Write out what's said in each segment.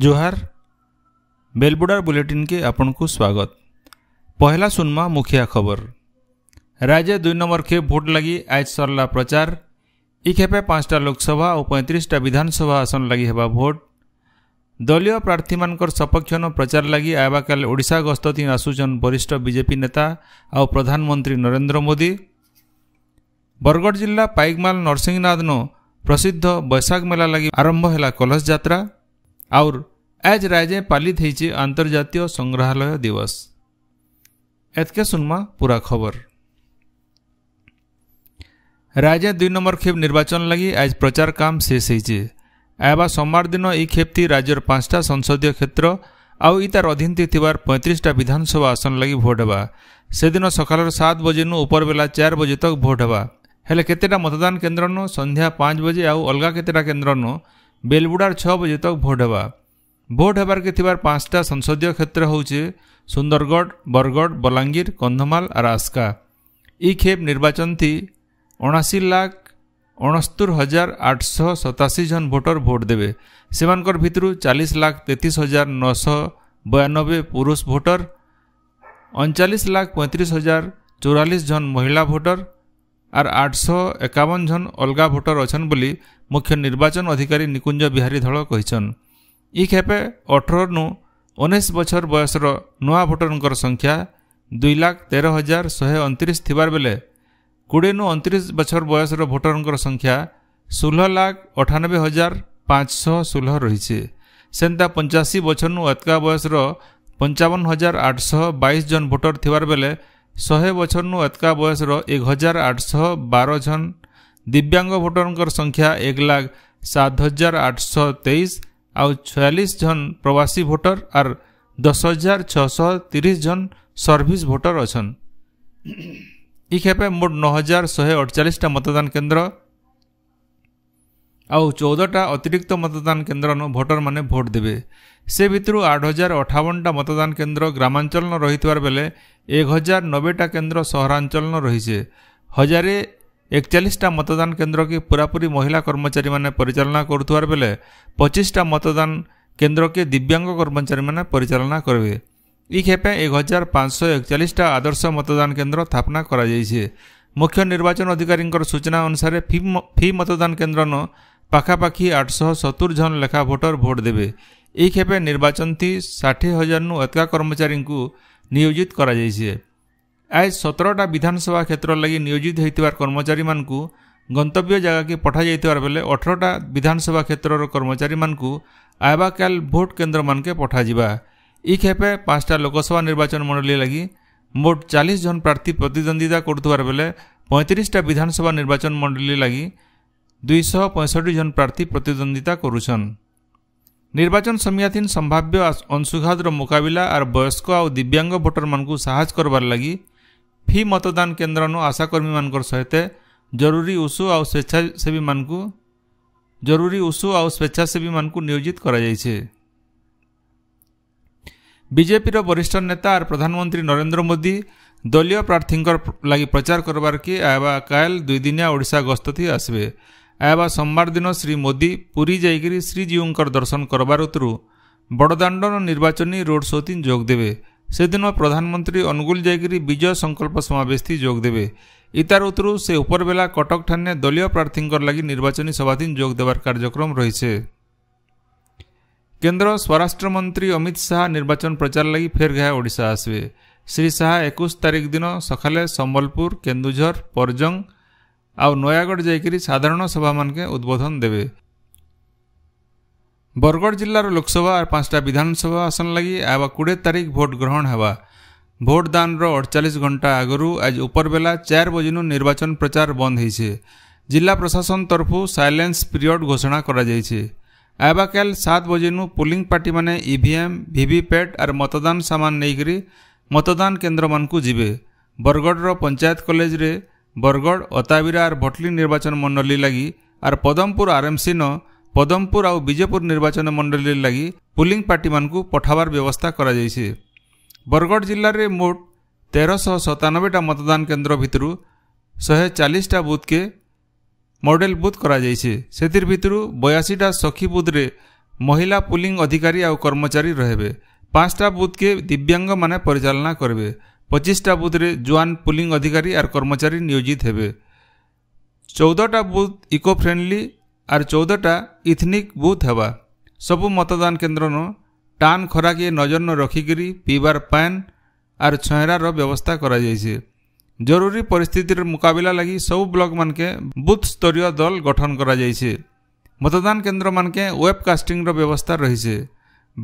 जुहार बेलबुडार बुलेटिनके आपूर्खु स्वागत पहला सुनमा मुखिया खबर राज्य दुई नम्बर खेप भोट सरला प्रचार इ क्षेप पाँचटा लोकसभा अ पैँतिसटा विधानसभा आसन हेबा भोट दलीय प्रार्थी म सपक्ष न प्रचार लागि आएकाले ओडा गस्तति आसुछन् वरिष्ठ बीजेपी नेता आधानमन्त्री नरेंद्र मोदी बरगड जिल्ला पैगमाल् नो प्रसिद्ध वैशाख मेला आरंभ आरम्भ कलस जा ଆଉର୍ ଆଜ୍ ରାଜେ ପାଲିତ ହେଇଛେ ଆନ୍ତର୍ଜାତୀୟ ସଂଗ୍ରହାଳୟ ଦିବସ ଏତକେ ଶୁଣମା ପୁରା ଖବର ରାଜେ ଦୁଇ ନମ୍ବର କ୍ଷେପ ନିର୍ବାଚନ ଲାଗି ଆଜି ପ୍ରଚାର କାମ ଶେଷ ହେଇଛେ ଆଏବା ସୋମବାର ଦିନ ଏହି କ୍ଷେପ୍ତି ରାଜ୍ୟର ପାଞ୍ଚଟା ସଂସଦୀୟ କ୍ଷେତ୍ର ଆଉ ଇ ତାର ଅଧୀନତି ଥିବାର ପଇଁତିରିଶଟା ବିଧାନସଭା ଆସନ ଲାଗି ଭୋଟ୍ ହେବା ସେଦିନ ସକାଳର ସାତ ବଜେନୁ ଉପର ବେଲା ଚାରି ବଜେ ତକ ଭୋଟ୍ ହେବା ହେଲେ କେତେଟା ମତଦାନ କେନ୍ଦ୍ରନୁ ସନ୍ଧ୍ୟା ପାଞ୍ଚ ବଜେ ଆଉ ଅଲଗା କେତେଟା କେନ୍ଦ୍ରନୁ ବେଲବୁଡ଼ାର ଛଅ ବଜେ ତକ୍ ଭୋଟ୍ ହେବା ଭୋଟ୍ ହେବାର୍କେ ଥିବାର ପାଞ୍ଚଟା ସଂସଦୀୟ କ୍ଷେତ୍ର ହେଉଛେ ସୁନ୍ଦରଗଡ଼ ବରଗଡ଼ ବଲାଙ୍ଗୀର କନ୍ଧମାଳ ଆର୍ ଆସ୍କା ଇ ଖେପ୍ ନିର୍ବାଚନ ଥି ଅଣାଅଶୀ ଲାଖ ଅଣସ୍ତୁର ହଜାର ଆଠଶହ ସତାଅଶୀ ଜଣ ଭୋଟର ଭୋଟ୍ ଦେବେ ସେମାନଙ୍କର ଭିତରୁ ଚାଳିଶ ଲାଖ ତେତିଶ ହଜାର ନଅଶହ ବୟାନବେ ପୁରୁଷ ଭୋଟର ଅଣଚାଳିଶ ଲାଖ ପଇଁତିରିଶ ହଜାର ଚଉରାଳିଶ ଜଣ ମହିଳା ଭୋଟର ଆର୍ ଆଠଶହ ଏକାବନ ଜନ୍ ଅଲଗା ଭୋଟର ଅଛନ୍ ବୋଲି ମୁଖ୍ୟ ନିର୍ବାଚନ ଅଧିକାରୀ ନିକୁଞ୍ଜ ବିହାରୀ ଧଳ କହିଛନ୍ ଇ କ୍ଷେପେ ଅଠରରୁ ଉଣେଇଶ ବଛର ବୟସର ନୂଆ ଭୋଟରଙ୍କର ସଂଖ୍ୟା ଦୁଇ ଲାଖ ତେର ହଜାର ଶହେ ଅଣତିରିଶ ଥିବାର ବେଲେ କୋଡ଼ିଏରୁ ଅଣତିରିଶ ବଛର ବୟସର ଭୋଟରଙ୍କର ସଂଖ୍ୟା ଷୋହଳ ଲାଖ ଅଠାନବେ ହଜାର ପାଞ୍ଚଶହ ଷୋହଳ ରହିଛି ସେନ୍ତା ପଞ୍ଚାଅଶୀ ବଛରରୁ ଏତକା ବୟସର ପଞ୍ଚାବନ ହଜାର ଆଠଶହ ବାଇଶ ଜଣ ଭୋଟର ଥିବାର ବେଲେ ଶହେ ବଛରନୁ ଏତକା ବୟସର ଏକ ହଜାର ଆଠଶହ ବାର ଜଣ ଦିବ୍ୟାଙ୍ଗ ଭୋଟରଙ୍କର ସଂଖ୍ୟା ଏକ ଲାଖ ସାତ ହଜାର ଆଠଶହ ତେଇଶ ଆଉ ଛୟାଳିଶ ଜଣ ପ୍ରବାସୀ ଭୋଟର ଆର୍ ଦଶ ହଜାର ଛଅଶହ ତିରିଶ ଜଣ ସର୍ଭିସ୍ ଭୋଟର ଅଛନ୍ ଇ କ୍ଷେପେ ମୋଟ ନଅ ହଜାର ଶହେ ଅଠଚାଳିଶଟା ମତଦାନ କେନ୍ଦ୍ର ଆଉ ଚଉଦଟା ଅତିରିକ୍ତ ମତଦାନ କେନ୍ଦ୍ରନୁ ଭୋଟରମାନେ ଭୋଟ ଦେବେ ସେ ଭିତରୁ ଆଠ ହଜାର ଅଠାବନଟା ମତଦାନ କେନ୍ଦ୍ର ଗ୍ରାମାଞ୍ଚଳନ ରହିଥିବାର ବେଲେ ଏକ ହଜାର ନବେଟା କେନ୍ଦ୍ର ସହରାଞ୍ଚଳନ ରହିଛେ ହଜାରେ ଏକଚାଳିଶଟା ମତଦାନ କେନ୍ଦ୍ରକେ ପୁରାପୁରି ମହିଳା କର୍ମଚାରୀମାନେ ପରିଚାଳନା କରୁଥିବାର ବେଲେ ପଚିଶଟା ମତଦାନ କେନ୍ଦ୍ରକେ ଦିବ୍ୟାଙ୍ଗ କର୍ମଚାରୀମାନେ ପରିଚାଳନା କରିବେ ଇ କ୍ଷେପେ ଏକ ହଜାର ପାଞ୍ଚଶହ ଏକଚାଳିଶଟା ଆଦର୍ଶ ମତଦାନ କେନ୍ଦ୍ର ସ୍ଥାପନା କରାଯାଇଛି ମୁଖ୍ୟ ନିର୍ବାଚନ ଅଧିକାରୀଙ୍କର ସୂଚନା ଅନୁସାରେ ଫି ଫି ମତଦାନ କେନ୍ଦ୍ରନ ପାଖାପାଖି ଆଠଶହ ସତୁରି ଜଣ ଲେଖା ଭୋଟର ଭୋଟ ଦେବେ ଏହି କ୍ଷେପେ ନିର୍ବାଚନଥି ଷାଠିଏ ହଜାରରୁ ଅଧିକା କର୍ମଚାରୀଙ୍କୁ ନିୟୋଜିତ କରାଯାଇଛି ଆଜ୍ ସତରଟା ବିଧାନସଭା କ୍ଷେତ୍ର ଲାଗି ନିୟୋଜିତ ହୋଇଥିବାର କର୍ମଚାରୀମାନଙ୍କୁ ଗନ୍ତବ୍ୟ ଜାଗାକୁ ପଠାଯାଇଥିବାର ବେଲେ ଅଠରଟା ବିଧାନସଭା କ୍ଷେତ୍ରର କର୍ମଚାରୀମାନଙ୍କୁ ଆଇବାକାଲ ଭୋଟ କେନ୍ଦ୍ରମାନକେ ପଠାଯିବା ଏହି କ୍ଷେପେ ପାଞ୍ଚଟା ଲୋକସଭା ନିର୍ବାଚନ ମଣ୍ଡଳୀ ଲାଗି ମୋଟ ଚାଳିଶ ଜଣ ପ୍ରାର୍ଥୀ ପ୍ରତିଦ୍ୱନ୍ଦ୍ୱିତା କରୁଥିବାର ବେଲେ ପଇଁତିରିଶଟା ବିଧାନସଭା ନିର୍ବାଚନ ମଣ୍ଡଳୀ ଲାଗି ଦୁଇଶହ ପଞ୍ଚଷଠି ଜଣ ପ୍ରାର୍ଥୀ ପ୍ରତିଦ୍ୱନ୍ଦ୍ୱିତା କରୁଛନ୍ निर्वाचन समियाधीन सम्भाव्य अंशुत र मुकिया अरू वयस्क आउँद्याङ्ग भोटर करबार लागि लाग मतदान केन्द्र आशाकर्मी मानकर सहित जरुरी उसु मानकु जरुरी उसु स्वेच्छासेवी नियोजित करा जाय छे बीजेपी रो वरिष्ठ नेता आर प्रधानमन्त्री नरेन्द्र मोदी दलीय प्रार्थी लागि प्रचार करबार आबा ओडिसा ओडा गस्तो ଆଇବା ସୋମବାର ଦିନ ଶ୍ରୀ ମୋଦି ପୁରୀ ଯାଇକରି ଶ୍ରୀଜୀଉଙ୍କର ଦର୍ଶନ କରିବାର ଋତୁରୁ ବଡ଼ଦାଣ୍ଡର ନିର୍ବାଚନୀ ରୋଡ୍ ଶୋଥି ଯୋଗ ଦେବେ ସେଦିନ ପ୍ରଧାନମନ୍ତ୍ରୀ ଅନୁଗୁଳ ଯାଇକରି ବିଜୟ ସଂକଳ୍ପ ସମାବେଶଟି ଯୋଗ ଦେବେ ଇତାର ଋତୁରୁ ସେ ଉପରବେଲା କଟକଠାନେ ଦଳୀୟ ପ୍ରାର୍ଥୀଙ୍କ ଲାଗି ନିର୍ବାଚନୀ ସଭାଥି ଯୋଗ ଦେବାର କାର୍ଯ୍ୟକ୍ରମ ରହିଛେ କେନ୍ଦ୍ର ସ୍ୱରାଷ୍ଟ୍ରମନ୍ତ୍ରୀ ଅମିତ ଶାହା ନିର୍ବାଚନ ପ୍ରଚାର ଲାଗି ଫେର ଫେରଘା ଓଡ଼ିଶା ଆସିବେ ଶ୍ରୀ ଶାହା ଏକୋଇଶ ତାରିଖ ଦିନ ସକାଳେ ସମ୍ବଲପୁର କେନ୍ଦୁଝର ପରଜଙ୍ଗ ଆଉ ନୟାଗଡ଼ ଯାଇକରି ସାଧାରଣ ସଭାମାନଙ୍କେ ଉଦ୍ବୋଧନ ଦେବେ ବରଗଡ଼ ଜିଲ୍ଲାର ଲୋକସଭା ଆର୍ ପାଞ୍ଚଟା ବିଧାନସଭା ଆସନ ଲାଗି ଆଇବା କୋଡ଼ିଏ ତାରିଖ ଭୋଟ ଗ୍ରହଣ ହେବା ଭୋଟଦାନର ଅଡ଼ଚାଳିଶ ଘଣ୍ଟା ଆଗରୁ ଆଜି ଉପରବେଲା ଚାରି ବଜେନୁ ନିର୍ବାଚନ ପ୍ରଚାର ବନ୍ଦ ହେଇଛେ ଜିଲ୍ଲା ପ୍ରଶାସନ ତରଫୁ ସାଇଲେନ୍ସ ପିରିୟଡ଼ ଘୋଷଣା କରାଯାଇଛି ଆଇବାକାଲ ସାତ ବଜେନୁ ପୋଲିଂ ପାର୍ଟିମାନେ ଇଭିଏମ୍ ଭିଭିପ୍ୟାଟ୍ ଆର୍ ମତଦାନ ସାମାନ ନେଇକରି ମତଦାନ କେନ୍ଦ୍ରମାନଙ୍କୁ ଯିବେ ବରଗଡ଼ର ପଞ୍ଚାୟତ କଲେଜରେ বরগড় অতাবিরা আর বটলি নির্বাচন মণ্ডলীর লাগি আর পদমপুর আরএমসি ন পদমপুর আউ বিজেপুর নির্বাচন মণ্ডলীর লাগি পুলিং পার্টি মানুষ পঠাবার ব্যবস্থা করা যাইছে বরগড় জেলার মোট তেরশ সতানবেটা মতদান কেন্দ্র ভিতর শহে চালিশটা বুথকে মডেল বুথ করা যাইছে সেতির ভিতর বয়াশিটা সখী বুথরে মহিলা পুলিং অধিকারী আউ কর্মচারী রহবে পাঁচটা বুথকে দিব্যাঙ্গ মানে পরিচালনা করবে পঁচিশটা বুথরে জোয়ান পুলিং অধিকারী আর কর্মচারী নিয়োজিত হবে চৌদটা বুথ ইকো ফ্রেন্ডলি আর চৌদটা ইথনিক বুথ হওয়া সবু মতদান কেন্দ্র ন টান খরাকে নজর ন রখিকি পিবার প্যান আর ছয়রার ব্যবস্থা করা যাইছে জরুরি পরিস্থিতির মোকাবিলা লাগি সব ব্লক মানকে বুথ স্তরীয় দল গঠন করা যাইছে মতদান কেন্দ্র মানকে ওয়েবকাস্টিংর ব্যবস্থা রয়েছে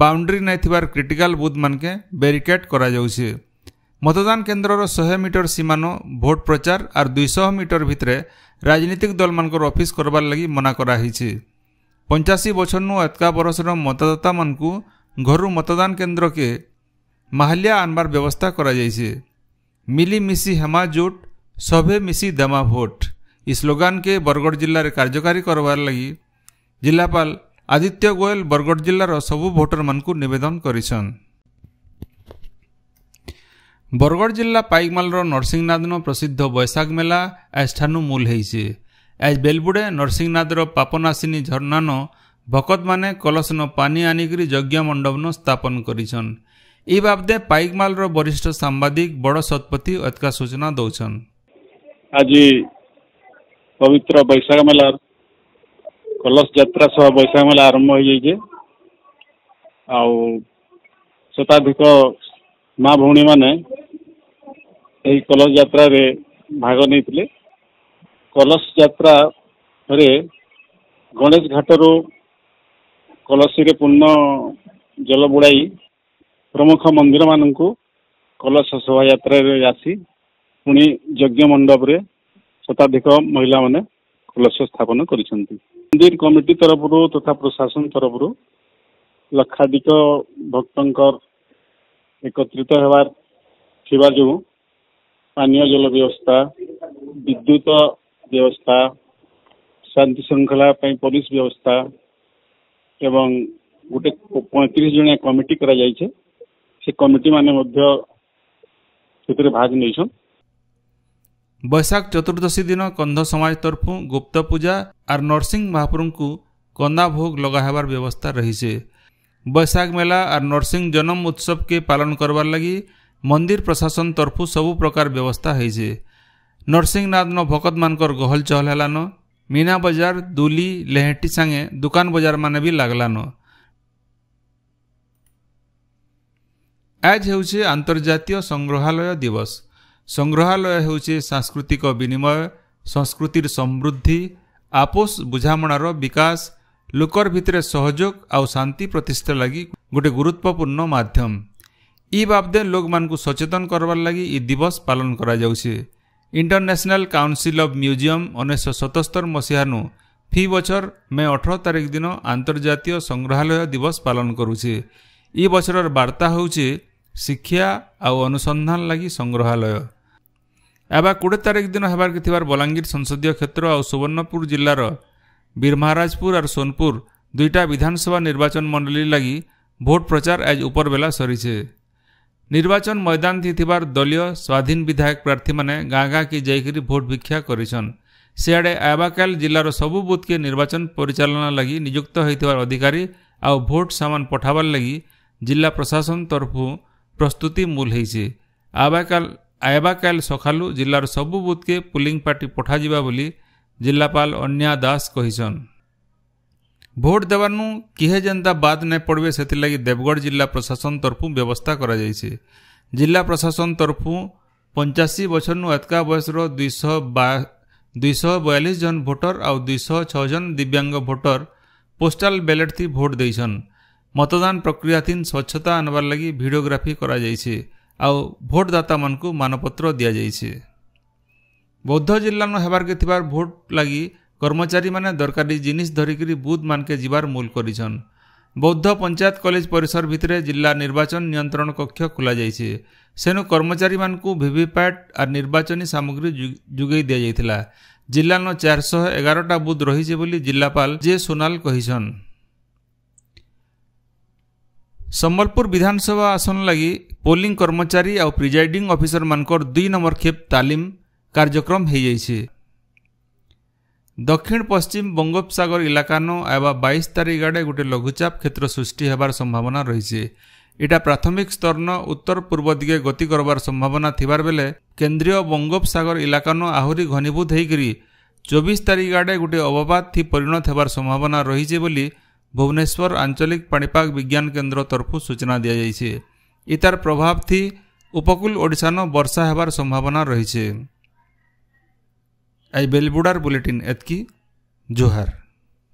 বাউন্ডারি নাই থিবার ক্রিটিকাল বুথ মানকে ব্যারিকেড করা যাচ্ছে ମତଦାନ କେନ୍ଦ୍ରର ଶହେ ମିଟର ସୀମାନ ଭୋଟ ପ୍ରଚାର ଆର୍ ଦୁଇଶହ ମିଟର ଭିତରେ ରାଜନୈତିକ ଦଳମାନଙ୍କର ଅଫିସ୍ କରବାର୍ ଲାଗି ମନା କରାହେଇଛି ପଞ୍ଚାଅଶୀ ବର୍ଷନୁ ଏତକା ବରଷର ମତଦାତାମାନଙ୍କୁ ଘରୁ ମତଦାନ କେନ୍ଦ୍ରକେ ମାହାଲିଆ ଆନବାର ବ୍ୟବସ୍ଥା କରାଯାଇଛି ମିଲିମିଶି ହେମା ଜୋଟ୍ ସଭେ ମିଶି ଦେମା ଭୋଟ୍ ଇ ସ୍ଲୋଗାନକେ ବରଗଡ଼ ଜିଲ୍ଲାରେ କାର୍ଯ୍ୟକାରୀ କରବାର୍ ଲାଗି ଜିଲ୍ଲାପାଳ ଆଦିତ୍ୟ ଗୋୟଲ ବରଗଡ଼ ଜିଲ୍ଲାର ସବୁ ଭୋଟରମାନଙ୍କୁ ନିବେଦନ କରିଛନ୍ বরগড় জেলা পাইকমালর নরসিংহনাথন প্রসিদ্ধ বৈশাখ মেলা আষ্ঠানু মূল হয়েছে আজ বেলবুড়ে নরসিংহনাথর পাপনাসিনী ঝর্ণান ভকত মানে কলসন পানি আনিকি যজ্ঞ মণ্ডপন স্থাপন করেছেন এই বাবদে পাইকমালর বরিষ্ঠ সাংবাদিক বড় শতপথী অতকা সূচনা দৌছন আজ পবিত্র বৈশাখ মেলার কলস যাত্রা সহ বৈশাখ মেলা আরম্ভ হয়ে যাইছে আও শতাধিক মা ভনী মানে এই কলচ যাত্ৰাৰ ভাগ নিয়ে কলস যাত্ৰা গণেশ ঘাটৰ কলসী পূৰ্ণ জল বুড়াই প্ৰমুখ মন্দিৰ মানুষ কলস শোভাযাত্ৰাৰ আসি পুনি যজ্ঞ মণ্ডপৰে শতাধিক মহিলা মানে কলস স্থাপন কৰেছেন মন্দিৰ কমিটি তৰফ তথা প্ৰশাসন তৰফ লক্ষাধিক ভক্তঙ্কৰ ଏକତ୍ରିତ ହେବାର ଥିବା ଯୋଗୁଁ ପାନୀୟ ଜଳ ବ୍ୟବସ୍ଥା ବିଦ୍ୟୁତ ବ୍ୟବସ୍ଥା ଶାନ୍ତି ଶୃଙ୍ଖଳା ପାଇଁ ପୋଲିସ ବ୍ୟବସ୍ଥା ଏବଂ ଗୋଟେ ପଇଁତିରିଶ ଜଣିଆ କମିଟି କରାଯାଇଛି ସେ କମିଟିମାନେ ମଧ୍ୟ ସେଥିରେ ଭାଗ ନେଇଛନ୍ ବୈଶାଖ ଚତୁର୍ଦ୍ଦଶୀ ଦିନ କନ୍ଧ ସମାଜ ତରଫୁ ଗୁପ୍ତ ପୂଜା ଆର୍ ନରସିଂହ ମହାପ୍ରଭୁଙ୍କୁ କନ୍ଦା ଭୋଗ ଲଗାହେବାର ବ୍ୟବସ୍ଥା ରହିଛେ बैशाख मेला आर नरसिंह जन्म उत्सव के पालन करवार मंदिर प्रशासन तरफु प्रकार व्यवस्था है जे नरसिंहनादन भक्त म गहल चहलहाल मिना बजार दुली दुकान बाजार दोकान भी म आज हेर्छ अन्तर्जातीय संग्रहालय दिवस संग्रहालय सांस्कृतिक विनिमय संस्कृतिर समृद्धि आपोष बुझाम विकास ଲୋକର ଭିତରେ ସହଯୋଗ ଆଉ ଶାନ୍ତି ପ୍ରତିଷ୍ଠା ଲାଗି ଗୋଟେ ଗୁରୁତ୍ୱପୂର୍ଣ୍ଣ ମାଧ୍ୟମ ଇ ବାବଦେ ଲୋକମାନଙ୍କୁ ସଚେତନ କରବାର ଲାଗି ଇ ଦିବସ ପାଳନ କରାଯାଉଛି ଇଣ୍ଟରନ୍ୟାସନାଲ କାଉନସିଲ୍ ଅଫ୍ ମ୍ୟୁଜିୟମ୍ ଉଣେଇଶହ ସତସ୍ତର ମସିହାନୁ ଫି ବଛର ମେ ଅଠର ତାରିଖ ଦିନ ଆନ୍ତର୍ଜାତୀୟ ସଂଗ୍ରହାଳୟ ଦିବସ ପାଳନ କରୁଛି ଇ ବଛରର ବାର୍ତ୍ତା ହେଉଛି ଶିକ୍ଷା ଆଉ ଅନୁସନ୍ଧାନ ଲାଗି ସଂଗ୍ରହାଳୟ ଏବେ କୋଡ଼ିଏ ତାରିଖ ଦିନ ହେବାର୍କେ ଥିବାର ବଲାଙ୍ଗୀର ସଂସଦୀୟ କ୍ଷେତ୍ର ଆଉ ସୁବର୍ଣ୍ଣପୁର ଜିଲ୍ଲାର বীরমহারাজপুর আর সোনপুর দুইটা বিধানসভা নির্বাচন মণ্ডলীর লাগি ভোট প্রচার আজ উপরবেলা সরিছে নির্বাচন ময়দান থিবার দলীয় স্বাধীন বিধায়ক প্রার্থীমানে গাঁ গাঁকে যাইকি ভোট ভিক্ষা করেছন ସିଆଡ଼େ ଆବାକାଲ ଜିଲ୍ଲାର ସବୁ ବୁଥ୍କେ ନିର୍ବାଚନ ପରିଚାଳନା ଲାଗି ନିଯୁକ୍ତ ହୋଇଥିବା ଅଧିକାରୀ ଆଉ ଭୋଟ ସାମାନ ପଠାବାର ଲାଗି ଜିଲ୍ଲା ପ୍ରଶାସନ ତରଫରୁ ପ୍ରସ୍ତୁତି ମୂଲ ହେଇଛି ଆବାକାଲ ଆବାକାଲ ସକାଳୁ ଜିଲ୍ଲାର ସବୁ ବୁଥ୍କେ ପୁଲିଂ ପାର୍ଟି ପଠାଯିବା ବୋଲି જિલ્લાપાલ અન્યા દાસ કહીଛନ୍ ଭୋଟ୍ ଦେବାର୍ନୁ କିହେ ଯେନ୍ତା ବାଦ୍ ନାଇଁ ପଡ଼୍ବେ ସେଥିର୍ଲାଗି ଦେବଗଡ଼ ଜିଲ୍ଲା ପ୍ରଶାସନ ତରଫୁ ବ୍ୟବସ୍ଥା କରାଯାଇଛି ଜିଲ୍ଲା ପ୍ରଶାସନ ତରଫୁ ପଞ୍ଚାଅଶୀ ବର୍ଷର୍ନୁ ଏତକା ବୟସର ଦୁଇଶହ ବା ଦୁଇଶହ ବୟାଳିଶ ଜଣ ଭୋଟର ଆଉ ଦୁଇଶହ ଛଅ ଜଣ ଦିବ୍ୟାଙ୍ଗ ଭୋଟର ପୋଷ୍ଟାଲ ବ୍ୟାଲେଟ୍ଥି ଭୋଟ୍ ଦେଇଛନ୍ ମତଦାନ ପ୍ରକ୍ରିୟା ତିନ୍ ସ୍ୱଚ୍ଛତା ଆନବାର୍ ଲାଗି ଭିଡ଼ିଓଗ୍ରାଫି କରାଯାଇଛି ଆଉ ଭୋଟଦାତାମାନଙ୍କୁ ମାନପତ୍ର ଦିଆଯାଇଛି ବୌଦ୍ଧ ଜିଲ୍ଲାନ ହେବାର୍କେ ଥିବାର୍ ଭୋଟ୍ ଲାଗି କର୍ମଚାରୀମାନେ ଦରକାରୀ ଜିନିଷ୍ ଧରିକିରି ବୁଥ୍ମାନକେ ଯିବାର୍ ମୂଲ୍ କରିଛନ୍ ବୌଦ୍ଧ ପଞ୍ଚାୟତ କଲେଜ ପରିସର ଭିତରେ ଜିଲ୍ଲା ନିର୍ବାଚନ ନିୟନ୍ତ୍ରଣ କକ୍ଷ ଖୋଲାଯାଇଛି ସେଣୁ କର୍ମଚାରୀମାନଙ୍କୁ ଭିଭିପ୍ୟାଟ୍ ଆର୍ ନିର୍ବାଚନୀ ସାମଗ୍ରୀ ଯୋଗାଇ ଦିଆଯାଇଥିଲା ଜିଲ୍ଲାନ ଚାରିଶହ ଏଗାରଟା ବୁଥ୍ ରହିଛି ବୋଲି ଜିଲ୍ଲାପାଳ ଜେ ସୋନାଲ କହିଛନ୍ ସମ୍ବଲପୁର ବିଧାନସଭା ଆସନ ଲାଗି ପୋଲିଂ କର୍ମଚାରୀ ଆଉ ପ୍ରିଜାଇଡିଂ ଅଫିସରମାନଙ୍କର ଦୁଇ ନମ୍ବର କ୍ଷେପ ତାଲିମ કાર્યક્રમ થઈ છે દક્ષિણ પશ્ચિમ બંગોપસાગર ઇલાકાનો આવા બાઈસ તારીખ આડે ગોટે લઘુચાપ ક્ષેત્ર સૃષ્ટિ ହେବାର ସମ୍ଭାବନା ରହିଛି এটা প্রাথমিক স্তরন উত্তর পূর্ব দিকে গতি করবার সম্ভাবনা থিবার বেলে কেন্দ্রীয় বঙ্গোপসাগর ইলাকান আহরি ঘনীভূত হয়েকি চবিশ তারিখ আড়ে গোটে অববাদ থি পরিণত হবার সম্ভাবনা রয়েছে বলে ভুবনেশ্বর আঞ্চলিক পাণিপাগ বিজ্ঞান কেন্দ্র তরফু সূচনা দিয়া যাইছে ইতার প্রভাব থি উপকূল ওড়শান বর্ষা হবার সম্ভাবনা রয়েছে आई बेलबुडार बुलेटिन एतकी जोहार